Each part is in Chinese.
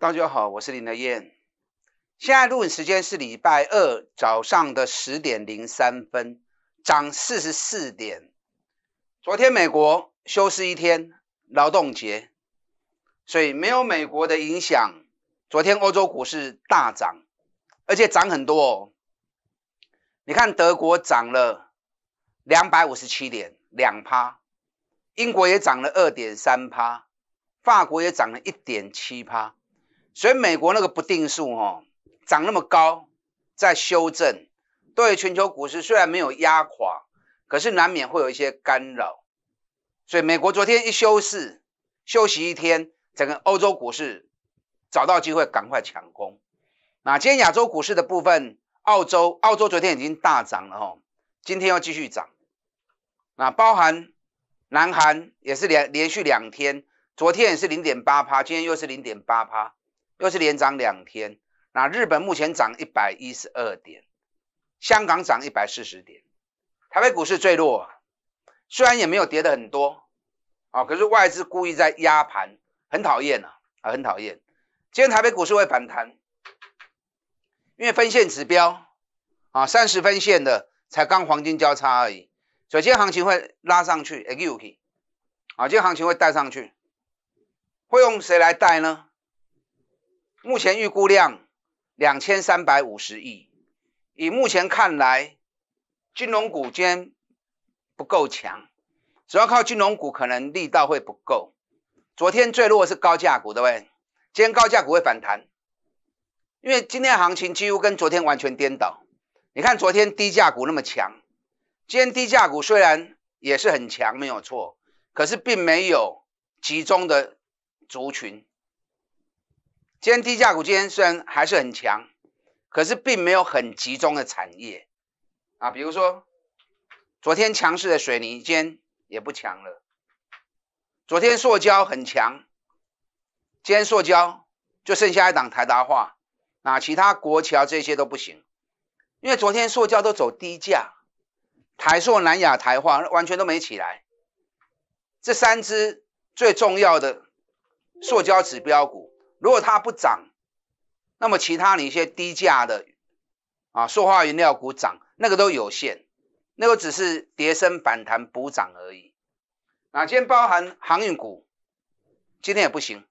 大家好，我是林德燕。现在录影时间是礼拜二早上的十点零三分，涨四十四点。昨天美国休市一天，劳动节，所以没有美国的影响。昨天欧洲股市大涨，而且涨很多哦。你看德国涨了两百五十七点两趴，英国也涨了二点三趴，法国也涨了一点七趴。所以美国那个不定数哈，涨那么高，在修正，对全球股市虽然没有压垮，可是难免会有一些干扰。所以美国昨天一休市，休息一天，整个欧洲股市找到机会赶快抢攻。那今天亚洲股市的部分，澳洲澳洲昨天已经大涨了哈，今天要继续涨。那包含南韩也是连连续两天，昨天也是零点八趴，今天又是零点八趴。又是连涨两天，那日本目前涨一百一十二点，香港涨一百四十点，台北股市最弱，虽然也没有跌的很多，啊，可是外资故意在压盘，很讨厌啊，啊，很讨厌。今天台北股市会反弹，因为分线指标，啊，三十分线的才刚黄金交叉而已，所以今天行情会拉上去，啊，今天行情会带上去，会用谁来带呢？目前预估量两千三百五十亿，以目前看来，金融股间不够强，主要靠金融股可能力道会不够。昨天最弱是高价股，对不对？今天高价股会反弹，因为今天行情几乎跟昨天完全颠倒。你看昨天低价股那么强，今天低价股虽然也是很强，没有错，可是并没有集中的族群。今天低价股今天虽然还是很强，可是并没有很集中的产业啊，比如说昨天强势的水泥今天也不强了，昨天塑胶很强，今天塑胶就剩下一档台达化啊，其他国桥这些都不行，因为昨天塑胶都走低价，台塑、南亚、台化完全都没起来，这三只最重要的塑胶指标股。如果它不涨，那么其他的一些低价的啊，塑化原料股涨，那个都有限，那个只是跌升反弹补涨而已。那今天包含航运股，今天也不行，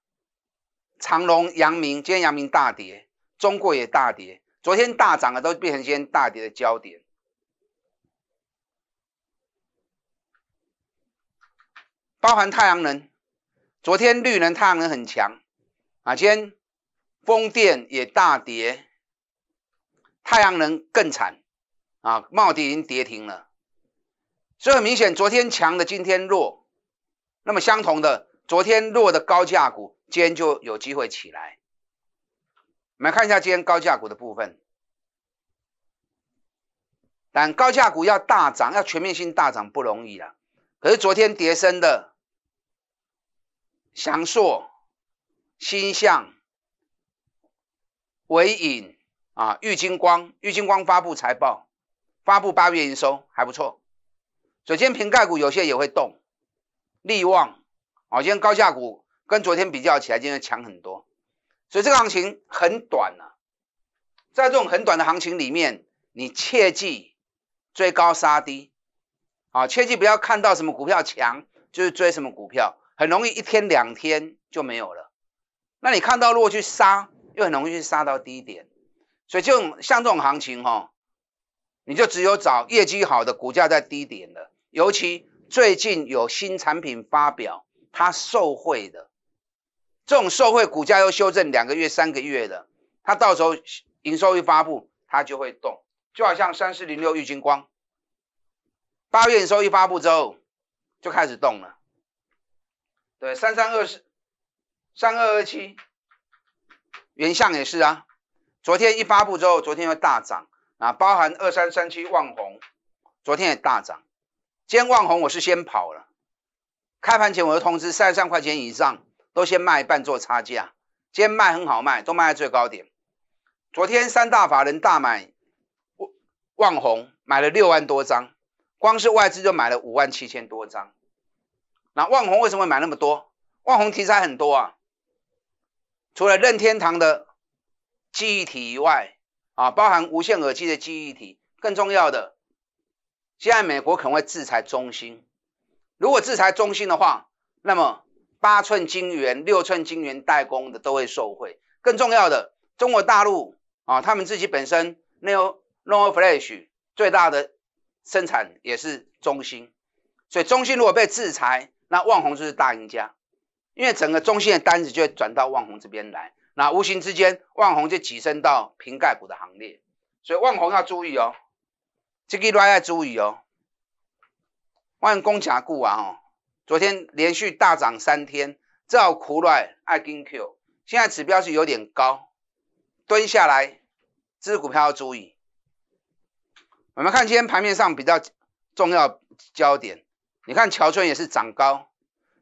长隆、阳明，今天阳明大跌，中国也大跌，昨天大涨的都变成今天大跌的焦点。包含太阳能，昨天绿能、太阳能很强。啊，今天风电也大跌，太阳能更惨啊，茂迪已经跌停了。所以很明显，昨天强的今天弱，那么相同的，昨天弱的高价股，今天就有机会起来。我们看一下今天高价股的部分，但高价股要大涨，要全面性大涨不容易了。可是昨天跌升的翔硕。星象，伟影啊，玉金光，玉金光发布财报，发布八月营收还不错。所以今天瓶盖股有些也会动，力旺啊，今天高价股跟昨天比较起来，今天强很多。所以这个行情很短了，在这种很短的行情里面，你切记追高杀低啊，切记不要看到什么股票强，就是追什么股票，很容易一天两天就没有了。那你看到如果去杀，又很容易去杀到低点，所以就像这种行情哈，你就只有找业绩好的股价在低点的，尤其最近有新产品发表，它受惠的，这种受惠股价又修正两个月三个月的，它到时候营收一发布，它就会动，就好像三四零六玉金光，八月营收一发布之后就开始动了，对，三三二四。三二二七，原相也是啊。昨天一发布之后，昨天又大涨啊，包含二三三七万红，昨天也大涨。今天万红我是先跑了，开盘前我就通知三十三块钱以上都先卖半做差价。今天卖很好卖，都卖在最高点。昨天三大法人大买望红，买了六万多张，光是外资就买了五万七千多张。那望红为什么买那么多？望红题材很多啊。除了任天堂的记忆体以外，啊，包含无线耳机的记忆体，更重要的，现在美国可能会制裁中兴。如果制裁中兴的话，那么八寸晶圆、六寸晶圆代工的都会受惠。更重要的，中国大陆啊，他们自己本身，e o NOR Flash 最大的生产也是中兴。所以中兴如果被制裁，那旺宏就是大赢家。因为整个中信的单子就会转到万宏这边来，那无形之间，万宏就跻身到平盖股的行列，所以万宏要注意哦，这个来要注意哦。万公甲固啊，哦，昨天连续大涨三天，只好苦来爱金 Q，现在指标是有点高，蹲下来，这支股票要注意。我们看今天盘面上比较重要焦点，你看侨春也是涨高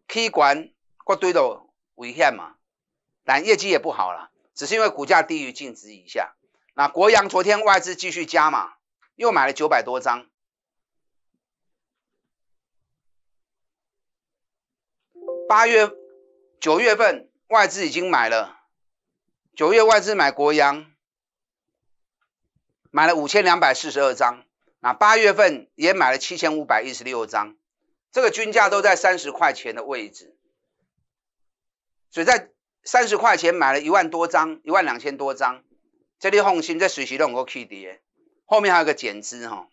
，K 管。过堆到危险嘛，但业绩也不好了，只是因为股价低于净值以下。那国阳昨天外资继续加嘛，又买了九百多张。八月、九月份外资已经买了，九月外资买国阳买了五千两百四十二张，那八月份也买了七千五百一十六张，这个均价都在三十块钱的位置。所以在三十块钱买了一万多张，一万两千多张，这里红心，在水席都能够去的，后面还有个减资哈。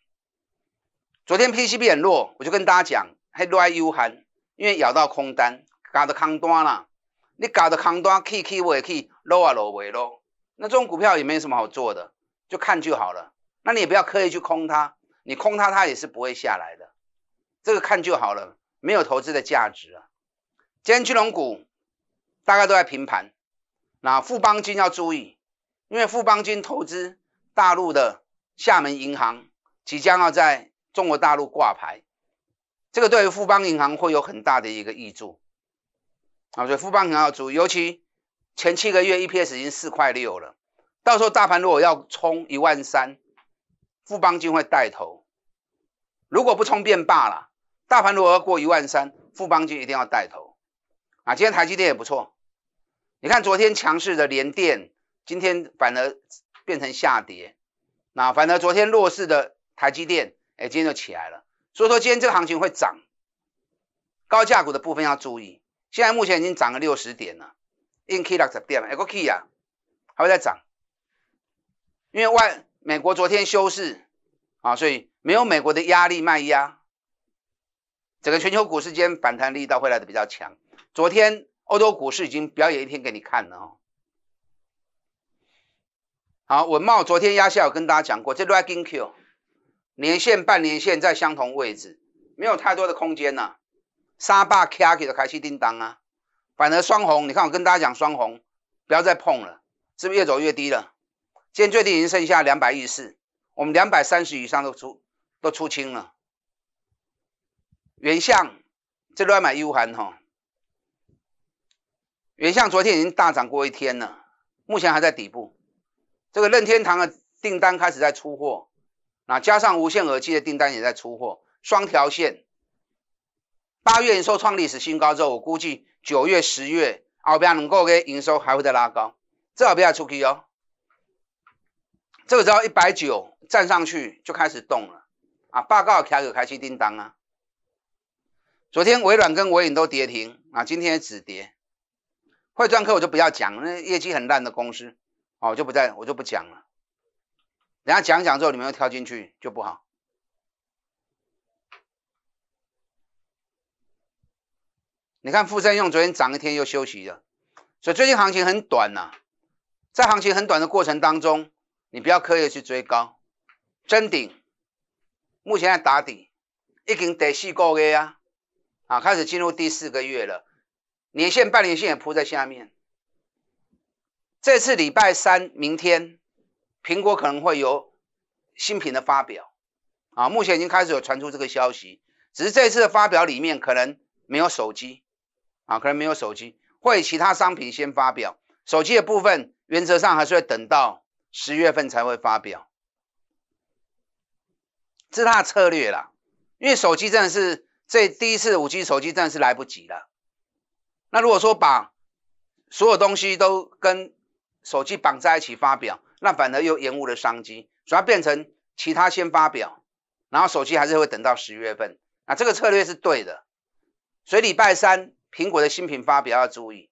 昨天 PCB 很弱，我就跟大家讲，还弱在 U 盘，因为咬到空单，搞到空单了，你搞得空单去去我也去 l o 啊 low 那这种股票也没什么好做的，就看就好了。那你也不要刻意去空它，你空它它也是不会下来的，这个看就好了，没有投资的价值啊。今天金融股。大概都在平盘，那富邦金要注意，因为富邦金投资大陆的厦门银行即将要在中国大陆挂牌，这个对于富邦银行会有很大的一个益助。啊，所以富邦银行要注，意，尤其前七个月 EPS 已经四块六了，到时候大盘如果要冲一万三，富邦金会带头，如果不冲便罢了，大盘如果要过一万三，富邦金一定要带头。啊，今天台积电也不错，你看昨天强势的联电，今天反而变成下跌。那反而昨天弱势的台积电，哎，今天就起来了。所以说今天这个行情会涨，高价股的部分要注意。现在目前已经涨了六十点了，inkey 六十点，哎，个 key 啊还会再涨，因为外美国昨天休市啊，所以没有美国的压力卖压，整个全球股市间反弹力道会来的比较强。昨天欧洲股市已经表演一天给你看了哦。好，文茂昨天压下，我跟大家讲过，这瑞金 Q 年线、半年线在相同位置，没有太多的空间呐。沙巴 k r i 的开市订单啊，反而双红，你看我跟大家讲双红，不要再碰了，是不是越走越低了？今天最低已经剩下两百一十四，我们两百三十以上都出都出清了。原相，这罗马 U 盘哈。联像昨天已经大涨过一天了，目前还在底部。这个任天堂的订单开始在出货，啊，加上无线耳机的订单也在出货，双条线。八月营收创历史新高之后，我估计九月、十月，奥比亚能够给营收还会再拉高，这好比亚出去哦。这个只要一百九站上去就开始动了，啊，报告开始订单啊。昨天微软跟微影都跌停，啊，今天止跌。会赚客我就不要讲，那业绩很烂的公司，哦，就不在我就不讲了。等下讲讲之后，你们又跳进去就不好。你看富山用昨天涨一天又休息了，所以最近行情很短呐。在行情很短的过程当中，你不要刻意去追高，真顶。目前在打底，已经第四个月啊，啊，开始进入第四个月了。年线、半年线也铺在下面。这次礼拜三、明天，苹果可能会有新品的发表啊，目前已经开始有传出这个消息。只是这次的发表里面可能没有手机啊，可能没有手机，会其他商品先发表。手机的部分原则上还是会等到十月份才会发表，这是他的策略啦。因为手机真的是这第一次五 G 手机真的是来不及了。那如果说把所有东西都跟手机绑在一起发表，那反而又延误了商机，所以它变成其他先发表，然后手机还是会等到十月份。那这个策略是对的，所以礼拜三苹果的新品发表要注意。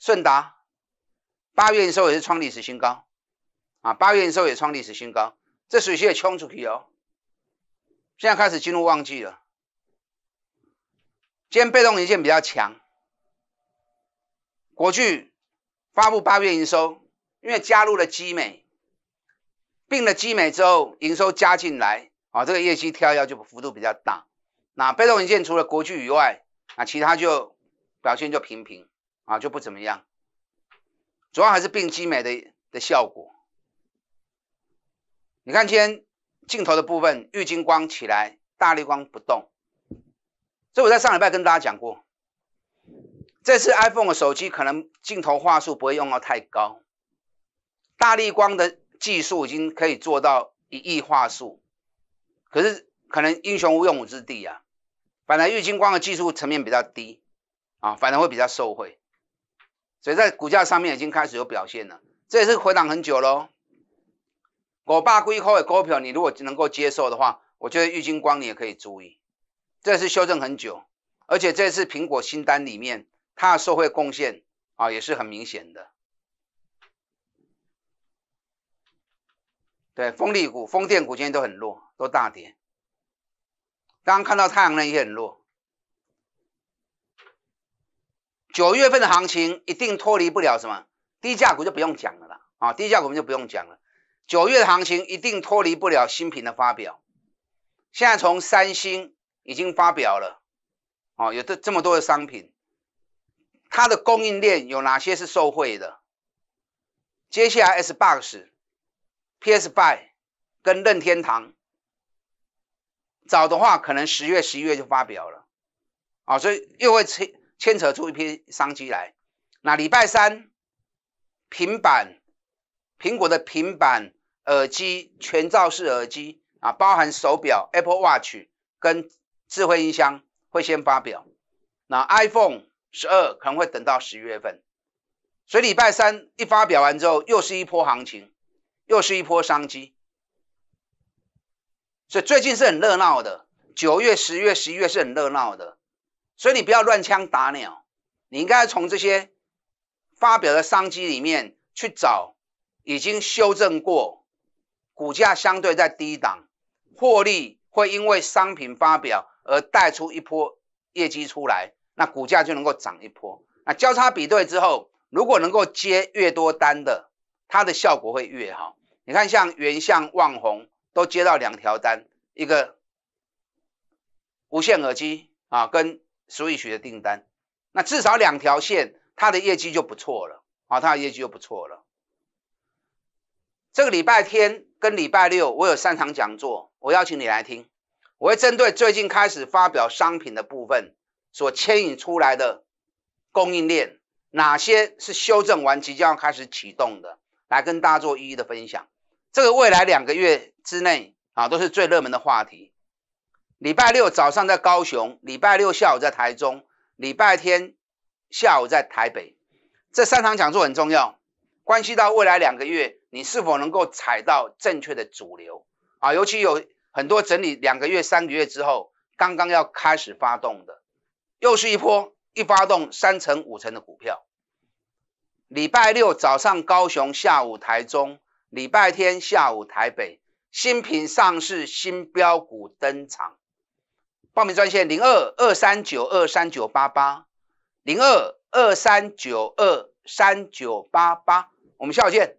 顺达八月营收也是创历史新高，啊，八月营收也创历史新高，这水势也冲出去哦。现在开始进入旺季了，今天被动银件比较强。国巨发布八月营收，因为加入了基美，并了基美之后营收加进来，啊这个业绩跳跃就幅度比较大。那被动元件除了国巨以外，那其他就表现就平平，啊就不怎么样。主要还是并基美的的效果。你看今天镜头的部分，郁金光起来，大力光不动。所以我在上礼拜跟大家讲过。这次 iPhone 的手机可能镜头画素不会用到太高，大力光的技术已经可以做到一亿画素，可是可能英雄无用武之地啊。反正玉晶光的技术层面比较低啊，反而会比较受惠，所以在股价上面已经开始有表现了。这是回档很久喽，我巴贵科的股票你如果能够接受的话，我觉得玉晶光你也可以注意。这是修正很久，而且这次苹果新单里面。它的社会贡献啊也是很明显的，对，风力股、风电股今天都很弱，都大跌。刚刚看到太阳能也很弱。九月份的行情一定脱离不了什么低价股就不用讲了啦，啊，低价股我们就不用讲了。九月的行情一定脱离不了新品的发表，现在从三星已经发表了，啊，有这这么多的商品。它的供应链有哪些是受惠的？接下来，Xbox、PS5 跟任天堂，早的话可能十月、十一月就发表了啊，所以又会牵牵扯出一批商机来。那礼拜三，平板、苹果的平板耳机、全罩式耳机啊，包含手表 Apple Watch 跟智慧音箱会先发表。那 iPhone。十二可能会等到十一月份，所以礼拜三一发表完之后，又是一波行情，又是一波商机，所以最近是很热闹的，九月、十月、十一月是很热闹的，所以你不要乱枪打鸟，你应该从这些发表的商机里面去找已经修正过，股价相对在低档，获利会因为商品发表而带出一波业绩出来。那股价就能够涨一波。那交叉比对之后，如果能够接越多单的，它的效果会越好。你看，像元相、望虹都接到两条单，一个无线耳机啊，跟手语学的订单。那至少两条线，它的业绩就不错了啊，它的业绩就不错了。这个礼拜天跟礼拜六，我有三场讲座，我邀请你来听。我会针对最近开始发表商品的部分。所牵引出来的供应链，哪些是修正完即将要开始启动的，来跟大家做一一的分享。这个未来两个月之内啊，都是最热门的话题。礼拜六早上在高雄，礼拜六下午在台中，礼拜天下午在台北，这三场讲座很重要，关系到未来两个月你是否能够踩到正确的主流啊，尤其有很多整理两个月、三个月之后，刚刚要开始发动的。又是一波，一发动三成五成的股票。礼拜六早上高雄，下午台中；礼拜天下午台北，新品上市新标股登场。报名专线零二二三九二三九八八，零二二三九二三九八八。我们下午见。